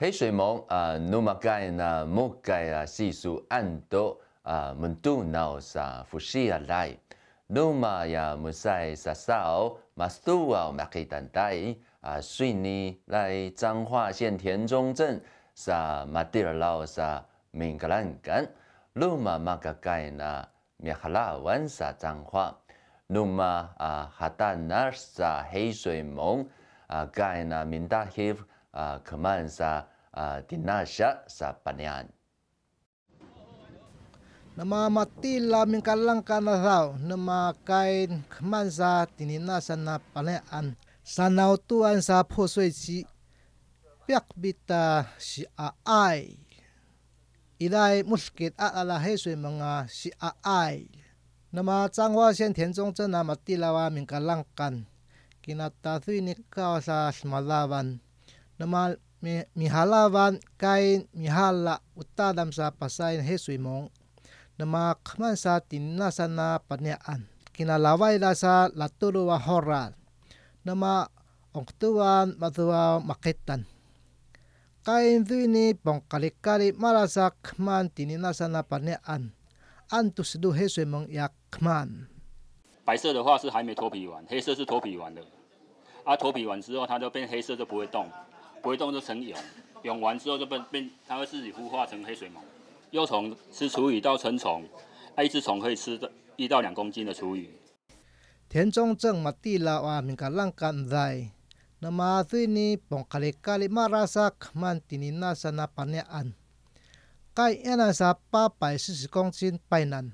黑水蒙啊，努玛盖那木盖啊，细数安多啊，蒙多瑙沙富西阿来，努玛呀木赛沙少马杜啊，我们可以等待啊，水泥来彰化县田中镇沙马蒂尔瑙沙明格兰根，努玛马格盖纳米哈拉万沙彰化，努玛啊哈达纳沙黑水蒙啊盖纳明达黑。a keman sa a sa panian nama mati la mingkalang kanazau nama kain keman sa dinasha na panian sanau tuan sa posoi si pyak bita si ai ilai muskit a ala hesui mga si ai na ma chang wa sian thian zong na ma ti la wa kan ki ni ka sa sma nama mihalavan kain mihala utadam sa pasain Hesu imong nama kaman sa tinasa na panyaan. Kinalaway la sa laturo wa horal nama ongtuan matuwa makitan. Kain ni pongkalikari marasak man tininasa na panyaan. Antus do Hesu imong yakman. 白色的话是还没脱皮完，黑色是脱皮完的。啊，脱皮完之后它就变黑色，就不会动。不会动就成蛹，蛹完之后就变变，它会自己孵化成黑水虻幼虫，吃雏鱼到成虫，一只虫可以吃一到两公斤的雏鱼。田中正马蒂拉哇，民间浪干在，那么对呢，邦卡里卡里马拉萨曼蒂尼纳什那班捏安，该亚那啥八百四十公斤白兰，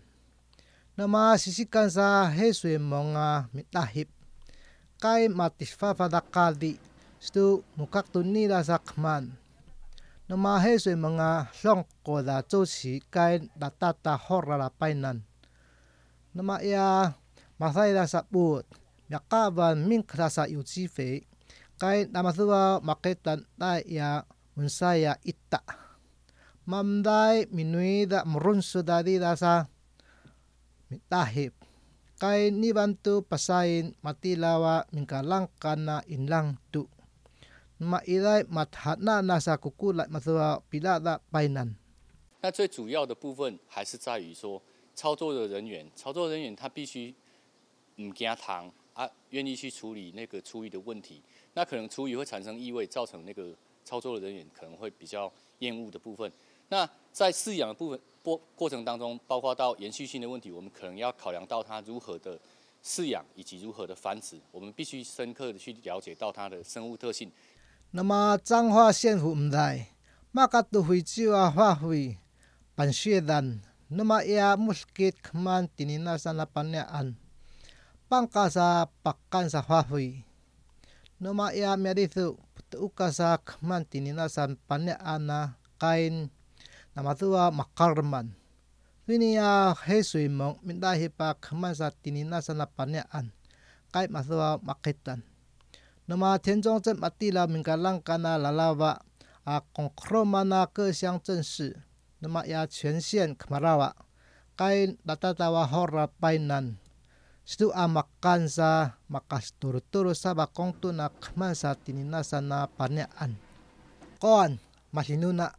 那么细细讲啥黑水虻啊，咪大黑，该马蒂发发达咖哩。stu mukak tunni da zakman nama he sui e manga hlong ko da cho si kain da ta ta hor la painan nama ya masai da sabut yaka van min krasa yuchi fe kain namasuwa maketan da ya munsaya itta mamdai minui da murunsu da di da sa mitahip kay nibantu pasain matilawa mingkalangkan na inlang tu 那最主要的部分还是在于说，操作的人员，操作人员他必须唔惊汤啊，愿意去处理那个厨余的问题。那可能厨余会产生异味，造成那个操作的人员可能会比较厌恶的部分。那在饲养的部分过过程当中，包括到延续性的问题，我们可能要考量到它如何的饲养以及如何的繁殖。我们必须深刻的去了解到它的生物特性。那么彰化县府唔在，马家都会就啊发挥办事难。那么也木是给他们今年那三那半年安，办卡啥办干啥发挥。那么也没得做，不乌卡啥他们今年那三半年安呐，干。那么都啊马卡尔曼，今年啊黑水蒙，明大黑把他们啥今年那三那半年安，该马都啊马克丹。那么田中镇各地人民的冷干啊，拉拉哇啊，各村啊、各乡镇市，那么也全县，看拉哇，该那头头啊，好难排难，是说啊，麦干啥，麦吃土土啥吧，空土那嘛啥，天天拿啥拿办呢？安，看，马新奴那。